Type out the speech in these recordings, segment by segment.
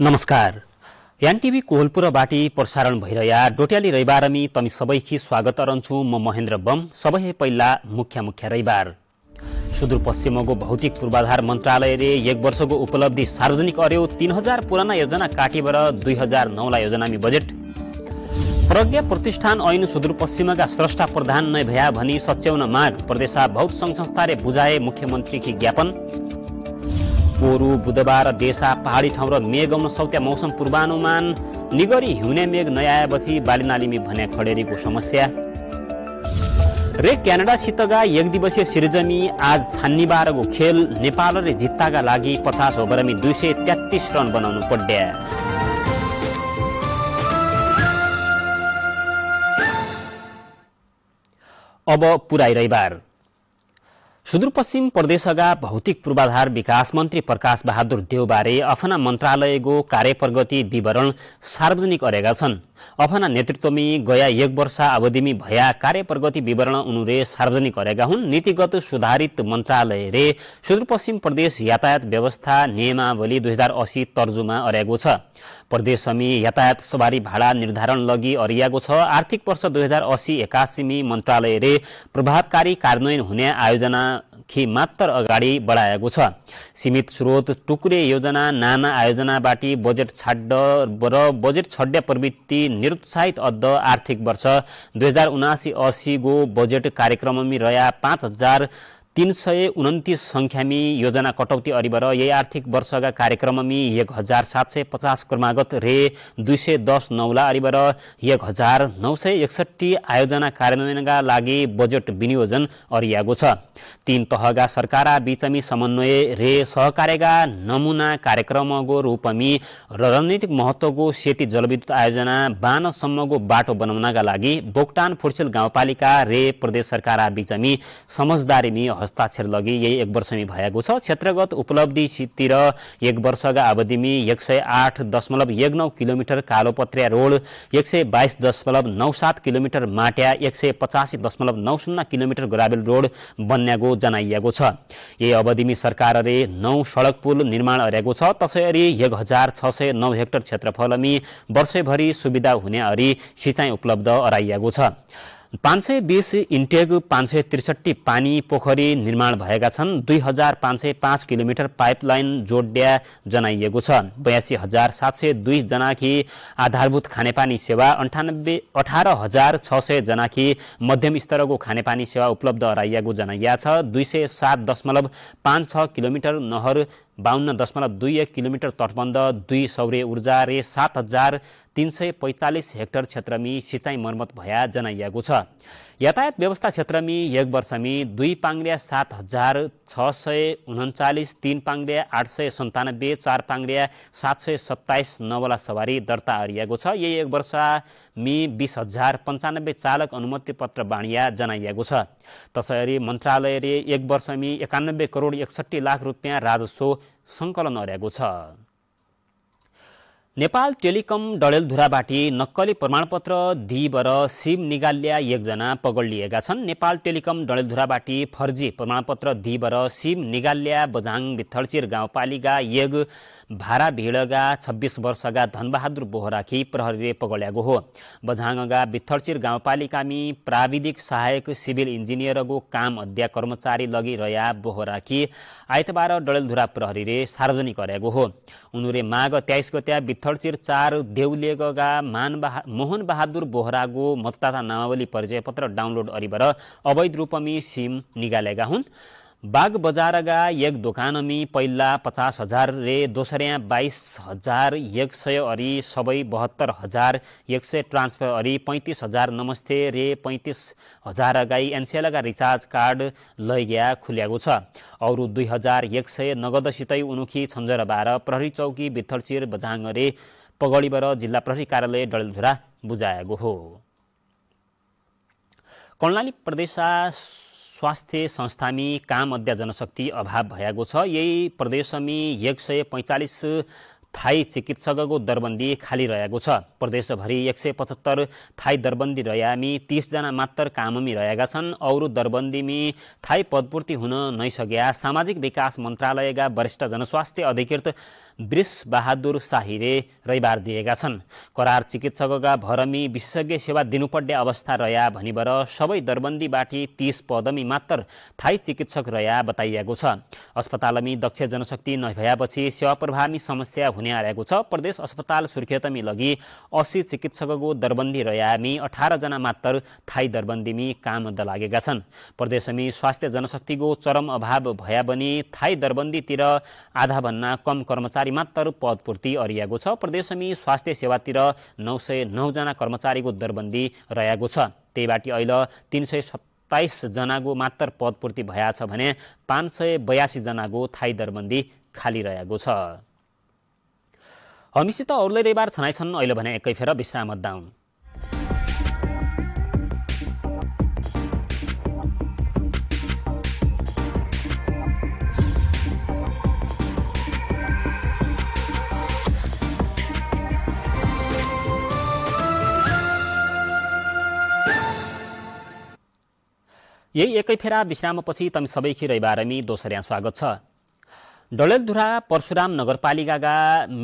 नमस्कार एनटिभी कोहलपुरबाट प्रसारण भइरह्या डोट्याली रैबारमी तमी सबैकी स्वागत रहन्छु म महेन्द्र बम सबै पहिला मुख्य मुख्य रैबार सुदूरपश्चिमको भौतिक पूर्वाधार मन्त्रालयले एक वर्षको उपलब्धि सार्वजनिक अर्यो तीन हजार पुराना योजना काटेर दुई हजार नौला योजनामी बजेट प्रज्ञा प्रतिष्ठान ऐन सुदूरपश्चिमका स्रष्टा प्रधान नै भया भनी सच्याउन माग प्रदेश बौद्ध संघ संस्थाले बुझाए मुख्यमन्त्रीकी ज्ञापन पोरु बुधबार देशा पहाडी ठाउँ र मेघ आउन मौसम पूर्वानुमान निगरी हिउने मेघ नआएपछि बालीनालीमी भने खडेरीको समस्या रे क्यानाडासितका एक दिवसीय सिरिजमी आज छान्नीबारको खेल नेपालले जित्ताका लागि पचास ओभरमी दुई सय तेत्तिस रन बनाउनु पड्या अब पुराई सुदूरपश्चिम प्रदेशका भौतिक पूर्वाधार विकास मन्त्री प्रकाश बहादुर देवबारे अफना मन्त्रालयको कार्यप्रगति विवरण सार्वजनिक गरेका छन् अफना नेतृत्वमी गया एक वर्ष अवधिमी भया कार्यप्रगति विवरण उनीहरूले सार्वजनिक गरेका हुन् नीतिगत सुधारित मन्त्रालयले सुदूरपश्चिम प्रदेश यातायात व्यवस्था नियमावली दुई हजार असी तर्जुमा अरेको छ प्रदेशमी यातायात सवारी भाडा निर्धारण लगि अरियाको छ आर्थिक वर्ष दुई हजार असी एकासीमी मन्त्रालयले प्रभावकारी कार्यान्वयन हुने आयोजना खि मात्र अगाडि बढाएको छ सीमित स्रोत टुक्रे योजना नाना आयोजनाबाट बजेट छाड्ड र बजेट छड्य प्रवृत्ति निरुत्साहित अद्ध आर्थिक वर्ष दुई हजार उनासी असीको बजेट कार्यक्रममी रहया पाँच हजार तीन सय उन्तिस सङ्ख्यामी योजना कटौती अरिबर यही आर्थिक वर्षका कार्यक्रममी एक हजार सात सय पचास क्रमागत रे दुई सय दस नौला अरिबर एक हजार नौ सय एकसट्ठी आयोजना कार्यान्वयनका लागि बजेट विनियोजन अरियाएको छ तीन तहका सरकार बिचमी समन्वय रे सहकार्यका नमुना कार्यक्रमको रूपमी रणनीतिक महत्त्वको सेती जलविद्युत आयोजना बानसम्मको बाटो बनाउनका लागि बोक्टान फुर्सेल गाउँपालिका रे प्रदेश सरकार बिचमी समझदारीमी हस्ताक्षर लगि यही एक वर्षमी भएको छ क्षेत्रगत उपलब्धितिर एक वर्षका अवधिमी एक सय आठ दशमलव एक नौ किलोमिटर कालोपत्रिया रोड एक सय बाइस दशमलव नौ सात किलोमिटर माट्या एक सय पचासी दशमलव नौ शून्य किलोमिटर ग्राभेल रोड बन्याएको जनाइएको छ यही अवधिमी सरकारले नौ सडक पुल निर्माण गरेको छ त्यसैगरी एक हजार छ सय नौ हेक्टर क्षेत्रफलमी वर्षैभरि सुविधा हुने अरी सिँचाइ उपलब्ध अराइएको छ पाँच सय बिस इन्टेग पाँच सय त्रिसठी पानी पोखरी निर्माण भएका छन् दुई हजार पाँच सय पाँच किलोमिटर पाइपलाइन जोड्या जनाइएको छ बयासी हजार सात सय दुई जनाकी आधारभूत खानेपानी सेवा अन्ठानब्बे अठार हजार छ सय जनाकी मध्यम स्तरको खानेपानी सेवा उपलब्ध गराइएको जनाइया छ दुई सय सात दशमलव पाँच छ किलोमिटर नहर बाहन्न दशमलव दुई एक किलोमिटर तटबन्ध दुई सौर्य ऊर्जा रे सात हजार तिन सय पैँतालिस हेक्टर क्षेत्रमी सिँचाइ मर्मत भया जनाइएको छ यातायात व्यवस्था क्षेत्रमी एक वर्षमी दुई पाङ्रिया सात हजार छ सय उन्चालिस तिन पाङ्रिया आठ सय सन्तानब्बे चार पाङ्रिया सात सय सत्ताइस नवला सवारी दर्ता हरिएको छ यही एक वर्षमी बिस हजार पन्चानब्बे चालक अनुमति पत्र बाणिया जनाइएको छ त्यसरी मन्त्रालयले एक वर्षमी एकानब्बे करोड एकसट्ठी लाख रुपियाँ राजस्व सङ्कलन अर्याएको छ नेपाल टेलिकम डडेलधुराबाटी नक्कली प्रमाणपत्र दिइबर सिम निगाल्या एकजना पगडिएका छन् नेपाल टेलिकम डडेलधुराबाटी फर्जी प्रमाणपत्र दिइबर सिम निगाल्या बझाङ भित्थर्चिर गाउँपालिका एक भारा भिडगा छब्बिस वर्षका धनबहादुर बोहराखी प्रहरीले पगड्याएको हो बझाङगा बित्थरचिर गाउँपालिकामी प्राविधिक सहायक सिभिल इन्जिनियरको काम अध्या कर्मचारी लगिरह्या बोहराखी आइतबार डडेलधुरा प्रहरीले सार्वजनिक गरेको हो उनीहरूले माघ त्याइस गते बित्थरचिर चार देउलेगगा मानबहा मोहन बहादुर बोहराको मतदाता नामावली परिचय पत्र डाउनलोड अरिबाट अवैध रूपमी सिम निकालेका हुन् बाग बजारगा एक दोकानमी पहिला पचास हजार रे दोस्र्या बाइस हजार एक सय अरि सबै बहत्तर हजार एक सय ट्रान्सफर अरि पैँतिस हजार नमस्ते रे पैँतिस हजार गाई एनसिएलका रिचार्ज कार्ड लैग्या खुल्याएको छ अरू दुई हजार एक सय नगदसितै उनुखी छन्जर प्रहरी चौकी बित्थरचिर बझाङ रे पगडीबाट जिल्ला प्रहरी कार्यालय डलधुरा बुझाएको हो कर्णाली प्रदेश स्वास्थ्य संस्थामी काम अध्या जनशक्ति अभाव भएको छ यही प्रदेशमी एक सय पैँचालिस थाई चिकित्सकको दरबन्दी खाली रहेको छ प्रदेशभरि एक सय पचहत्तर थाई दरबन्दी रहेमी तिसजना मात्र काममी रहेका छन् अरू दरबन्दीमी थाई पदपूर्ति हुन नै सकेका सामाजिक विकास मन्त्रालयका वरिष्ठ जनस्वास्थ्य अधिकृत बहादुर शाहीले रविवार दिएका छन् करार चिकित्सकका भरमी विशेषज्ञ सेवा दिनुपर्ने अवस्था रया भनिबर सबै दरबन्दीबाट तीस पदमी मात्र थाई चिकित्सक रया बताइएको छ अस्पतालमी दक्ष जनशक्ति नभएपछि सेवा प्रभावी समस्या हुने आएको छ प्रदेश अस्पताल सुर्खेतमी लगी अस्सी चिकित्सकको दरबन्दी रयामी अठारजना मात्र थाई दरबन्दीमी काम लागेका छन् प्रदेशमी स्वास्थ्य जनशक्तिको चरम अभाव भए पनि थाई दरबन्दीतिर आधाभन्दा कम कर्मचारी कर्मचारी मात्र पदपूर्ति अरिएको छ प्रदेशमी स्वास्थ्य सेवातिर नौ सय नौजना कर्मचारीको दरबन्दी रहेको छ त्यहीबाट अहिले तिन सय सत्ताइसजनाको मात्र पदपूर्ति भएछ भने पाँच सय बयासीजनाको थाई दरबन्दी खाली रहेको छ हामीसित अरूलाई रैबार छनाइ छन् अहिले भने एकै फेर विश्राम डाउन यही एकै फेरा विश्रामपछि तमी सबैकी रैबारमी दोस्रो स्वागत छ डलेलधुरा परशुराम नगरपालिकाका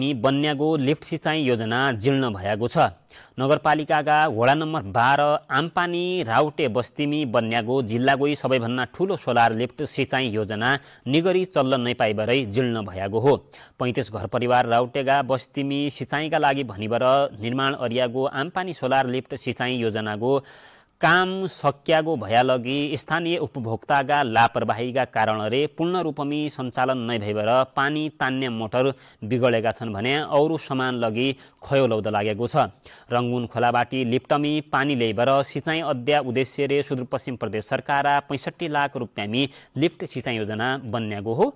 मि बन्यागो लिफ्ट सिँचाइ योजना जीर्ण भएको छ नगरपालिकाका वडा नम्बर बाह्र आमपानी राउटे बस्तीमी बन्यागो जिल्लागोई सबैभन्दा ठुलो सोलर लिफ्ट सिँचाइ योजना निगरी चल्न नपाइबारै जीर्ण भएको हो पैँतिस परिवार राउटेगा बस्तीमी सिँचाइका लागि भनिबर निर्माण अरियागो आमपानी सोलर लिफ्ट सिँचाइ योजनाको काम सक्यागो भयालगी स्थानीय उपभोक्ताका लापरवाहीका कारणले पूर्ण रूपमी सञ्चालन नै भइभएर पानी तान्ने मोटर बिगडेका छन् भने अरू सामान लगी खयो लौद लागेको छ रङ्गुन खोलाबाटी लिप्टमी पानी ल्याइबर सिँचाइ अध्या उद्देश्य सुदूरपश्चिम प्रदेश सरकार पैँसठी लाख रुपियाँमी लिफ्ट सिँचाइ योजना बन्याएको हो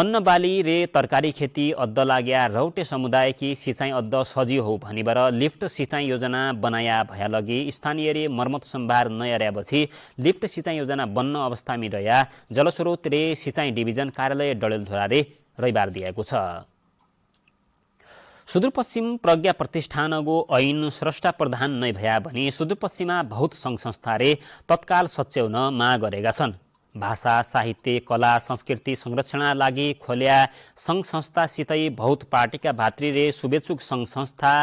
अन्न बाली रे तरकारी खेती अद्द लाग्या रौटे समुदाय कि सिँचाइ अद्द सजिलो हो भनिबर लिफ्ट सिँचाइ योजना बनाया भया लगी स्थानीय रे मर्मत सम्भार नयारेपछि लिफ्ट सिँचाइ योजना बन्न अवस्थामी रया जलस्रोत रे सिँचाइ डिभिजन कार्यालय डडेलधुरा रे रविबार दिएको छ सुदूरपश्चिम प्रज्ञा प्रतिष्ठानको ऐन स्रष्टा प्रधान नै भया भने सुदूरपश्चिममा बहुत सङ्घ संस्थाले तत्काल सच्याउन माग गरेका छन् भाषा साहित्य कला संस्कृति संरक्षणका लागि खोल्या सङ्घ संस्थासितै भौत पार्टीका भातृले शुभेच्छुक सङ्घ संस्था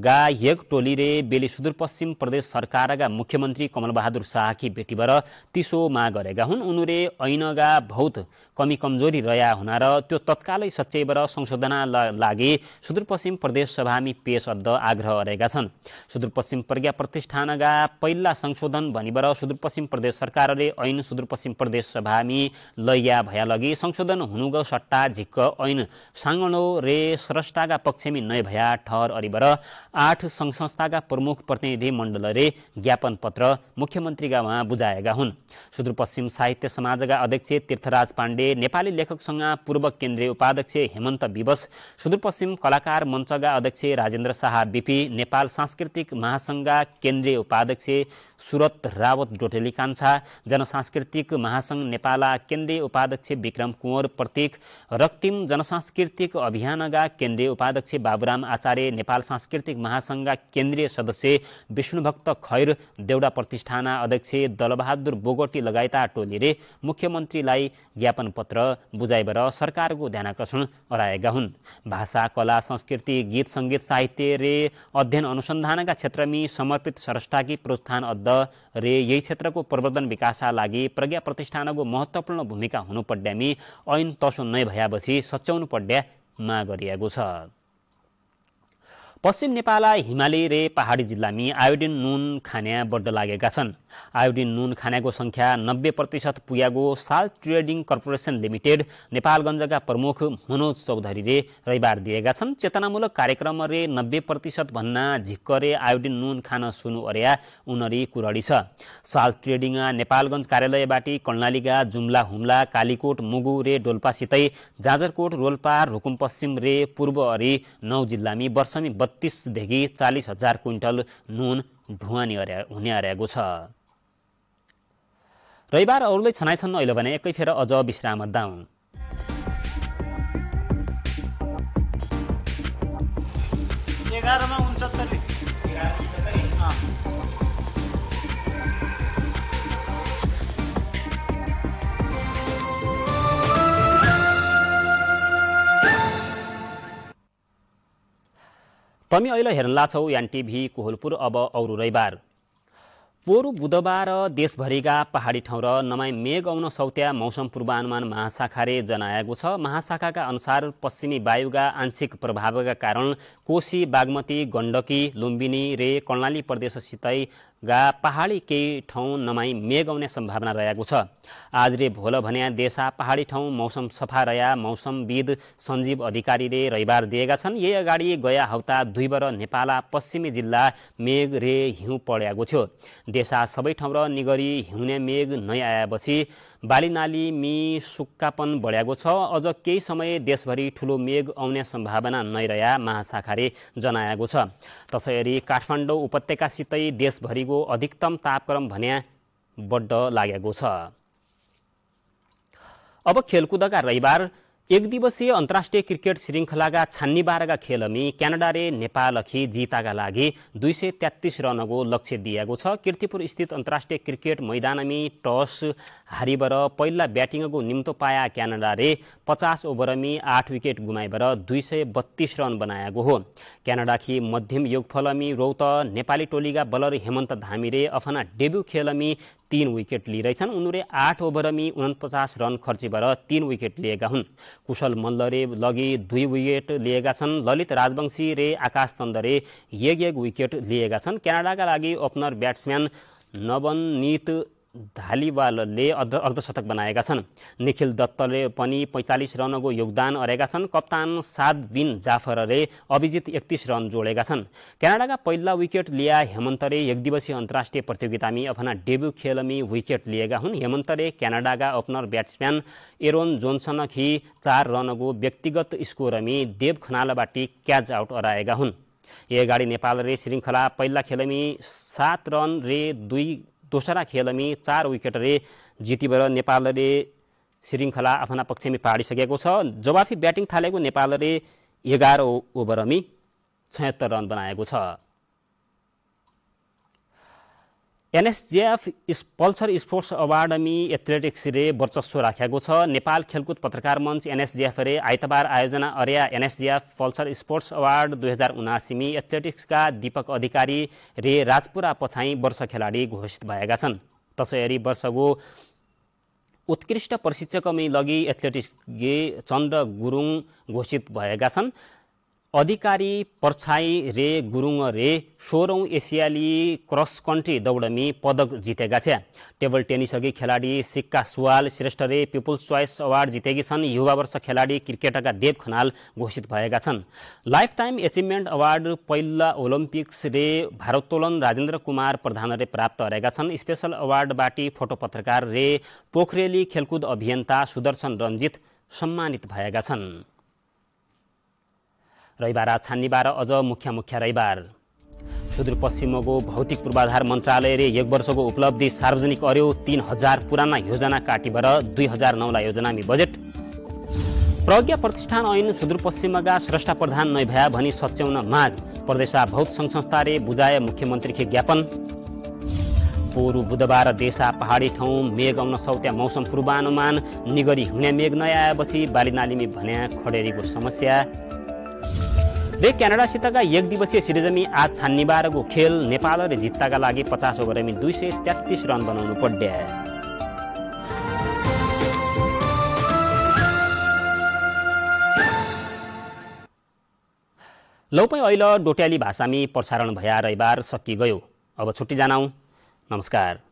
गा गायक टोलीले बेली सुदूरपश्चिम प्रदेश सरकारका मुख्यमन्त्री कमलबहादुर शाहकी भेटीबाट तिसो माग गरेका हुन् उनीहरूले ऐनगा भौत कमी कमजोरी रया हुना र त्यो तत्कालै सच्याइबाट संशोधना लागि सुदूरपश्चिम प्रदेश सभामी पेश अद्ध आग्रह गरेका छन् सुदूरपश्चिम प्रज्ञा प्रतिष्ठानका पहिला संशोधन भनीबाट सुदूरपश्चिम प्रदेश सरकारले ऐन सुदूरपश्चिम प्रदेश सभामी लैया भयालगी संशोधन हुनुग सट्टा झिक्क ऐन सांगणो रे स्रष्टाका पक्षमी नय भया ठहर अरिबर आठ सङ्घ संस्थाका प्रमुख प्रतिनिधि मण्डलले ज्ञापन पत्र मुख्यमन्त्रीका उहाँ बुझाएका हुन् सुदूरपश्चिम साहित्य समाजका अध्यक्ष तीर्थराज पाण्डे नेपाली लेखक सङ्घ पूर्व केन्द्रीय उपाध्यक्ष हेमन्त विवश सुदूरपश्चिम कलाकार मञ्चका अध्यक्ष राजेन्द्र शाह बिपी नेपाल सांस्कृतिक महासङ्घका केन्द्रीय उपाध्यक्ष सुरत रावत डोटेली कान्छा जनसांस्कृतिक महासङ्घ नेपालका केन्द्रीय उपाध्यक्ष विक्रम कुँवर प्रतीक रक्तिम जनसांस्कृतिक अभियानका केन्द्रीय उपाध्यक्ष बाबुराम आचार्य नेपाल सांस्कृतिक महासङ्घका केन्द्रीय सदस्य विष्णुभक्त खैर देउडा प्रतिष्ठान अध्यक्ष दलबहादुर बोगटी लगायता टोलीले मुख्यमन्त्रीलाई ज्ञापन पत्र बुझाइबाट सरकारको ध्यानकर्षण अराएका हुन् भाषा कला संस्कृति गीत सङ्गीत साहित्य रे अध्ययन अनुसन्धानका क्षेत्रमी समर्पित सरष्टाकी प्रोत्साहन अद्ध रे यही क्षेत्रको प्रवर्धन विकासका लागि प्रज्ञा प्रतिष्ठानको महत्त्वपूर्ण भूमिका हुनु पड्यामी ऐन तसो नै भएपछि सच्याउनु पड्या माग गरिएको छ पश्चिम नेपाल हिमाली रे पहाडी जिल्लामी आयोडिन नुन खाना बढ्न लागेका छन् आयोडिन नुन खानाको सङ्ख्या नब्बे प्रतिशत पुगेको साल ट्रेडिङ कर्पोरेसन लिमिटेड नेपालगञ्जका प्रमुख मनोज चौधरीले रविबार दिएका छन् चेतनामूलक कार्यक्रम रे नब्बे प्रतिशत भन्ना झिक्करे आयोडिन नुन खान सुनु अर्या उनरी कुरडी छ साल ट्रेडिङ नेपालगञ्ज कार्यालयबाट कर्णालीका जुम्ला हुम्ला कालीकोट मुगु रे डोल्पासितै जाजरकोट रोल्पा रुकुम पश्चिम रे पूर्व अरी नौ जिल्लामी वर्षमी बत्तीसदेखि चालिस हजार क्विन्टल नुन ढुवानी हुने अर्याएको छ रविबार अरूले छनाइ छन् अहिले भने एकैफेर अझ विश्राम दाउँ तमी अहिले हेर्न लाछौ यान टिभी कोहलपुर अब औरु रविबार पोहोरु बुधबार देशभरिका पहाडी ठाउँ र नमाई मेघ आउन सौत्या मौसम पूर्वानुमान महाशाखाले जनाएको छ महाशाखाका अनुसार पश्चिमी वायुका आंशिक प्रभावका कारण कोशी बागमती गण्डकी लुम्बिनी रे कर्णाली प्रदेशसितै गा पहाडी केही ठाउँ नमाई मेघ आउने सम्भावना रहेको छ आजले भोल भन्या देशा पहाडी ठाउँ मौसम सफा रया मौसमविद सञ्जीव अधिकारीले रविबार दिएका छन् यही अगाडि गया हप्ता दुईबर नेपाल पश्चिमी जिल्ला मेघ रे हिउँ पढेको थियो देशा सबै ठाउँ र निगरी हिउँने मेघ नै आएपछि नाली मि सुक्कापन बढ्याएको छ अझ केही समय देशभरि ठुलो मेघ आउने सम्भावना नैरहे महाशाखाले जनाएको छ त्यसैगरी काठमाडौँ उपत्यकासितै देशभरिको अधिकतम तापक्रम भन्या बड्ड लागेको छ अब खेलकुदका रविबार एक दिवसीय अन्तर्राष्ट्रिय क्रिकेट श्रृङ्खलाका छान्नी बाह्रका खेलमी क्यानाडाले अखि जिताका लागि दुई सय तेत्तिस रनको लक्ष्य दिएको छ किर्तिपुर स्थित अन्तर्राष्ट्रिय क्रिकेट मैदानमी टस हारिबर पहिला ब्याटिङको निम्तो पाया क्यानाडाले पचास ओभरमी आठ विकेट गुमाइबर दुई सय बत्तीस रन बनाएको हो क्यानाडाखि मध्यम योगफलमी रौत नेपाली टोलीका बलर हेमन्त धामीले अफना डेब्यू खेलमी तीन विकेट लिइरहेछन् उनीहरूले आठ ओभरमी उनपचास रन खर्चीबाट तीन विकेट लिएका हुन् कुशल मल्लरे लगि दुई विकेट लिएका छन् ललित राजवंशी रे आकाश चन्दले एक एक विकेट लिएका छन् क्यानाडाका लागि ओपनर ब्याट्सम्यान नवनीत धालीवालले अर्धशतक बनाएका छन् निखिल दत्तले पनि पैँचालिस रनको योगदान अरेका छन् कप्तान साद बिन जाफरले अभिजित एकतिस रन जोडेका छन् क्यानाडाका पहिला विकेट लिया हेमन्तरे एक दिवसीय अन्तर्राष्ट्रिय प्रतियोगितामी अफना डेब्यु खेलमी विकेट लिएका हुन् हेमन्तले क्यानाडाका ओपनर ब्याट्सम्यान एरोन खि चार रनको व्यक्तिगत स्कोरमी देव खनालबाटी क्याच आउट अराएका हुन् यही अगाडि नेपालले श्रृङ्खला पहिला खेलमी सात रन रे दुई दोस्रा खेलमी चार विकेटले जितिबाट नेपालले श्रृङ्खला आफ्ना पक्षमा पारिसकेको छ जवाफी ब्याटिङ थालेको नेपालले एघार ओभरमी छयत्तर रन बनाएको छ एनएसजेएफ पल्सर स्पोर्ट्स अवार्डमी एथलेटिक्सले वर्चस्व राखेको छ नेपाल खेलकुद पत्रकार मञ्च एनएसजेएफले आइतबार आयोजना अर्या एनएसजेएफ पल्सर स्पोर्ट्स अवार्ड दुई हजार उनासीमी एथलेटिक्सका दीपक अधिकारी रे राजपुरा पछाइ वर्ष खेलाडी घोषित भएका छन् तसैरी वर्षको उत्कृष्ट प्रशिक्षकमै लगी एथलेटिक्स गे चन्द्र गुरुङ घोषित भएका छन् अधिकारी पर्छाई रे गुरुङ रे सोह्रौँ एसियाली क्रस कन्ट्री दौडमी पदक जितेका छे टेबल टेनिस अघि खेलाडी सिक्का सुवाल श्रेष्ठ रे पिपुल्स चोइस अवार्ड जितेकी छन् युवा वर्ष खेलाडी क्रिकेटका देव खनाल घोषित भएका छन् लाइफ टाइम एचिभमेन्ट अवार्ड पहिला ओलम्पिक्स रे भारोत्तोलन राजेन्द्र कुमार प्रधानले प्राप्त गरेका छन् स्पेसल अवार्डबाट फोटो पत्रकार रे पोखरेली खेलकुद अभियन्ता सुदर्शन रञ्जित सम्मानित भएका छन् रविबार छान्नीबार अझ मुख्य मुख्य रविबार सुदूरपश्चिमको भौतिक पूर्वाधार मन्त्रालयले एक वर्षको उपलब्धि सार्वजनिक अर्यो तिन हजार पुराना योजना काटिबर दुई हजार नौला योजनामी बजेट प्रज्ञा प्रतिष्ठान ऐन सुदूरपश्चिमका श्रेष्ठ प्रधान नै भया भनी सच्याउन माग प्रदेशा भौत सङ्घ संस्थाले बुझाए के ज्ञापन पोरु बुधबार देशा पहाडी ठाउँ मेघ आउन सौत्या मौसम पूर्वानुमान निगरी हुने मेघ नआएपछि बाली नालीमी भन्या खडेरीको समस्या रे क्यानाडासितका एक दिवसीय सिरिजमी आज छान्नीबारको खेल नेपालले जित्ताका लागि पचास ओभरमी दुई सय तेत्तिस रन बनाउनु है। लौपै अहिले डोट्याली भाषामी प्रसारण भया रविबार सकिगयो अब छुट्टी जानौ नमस्कार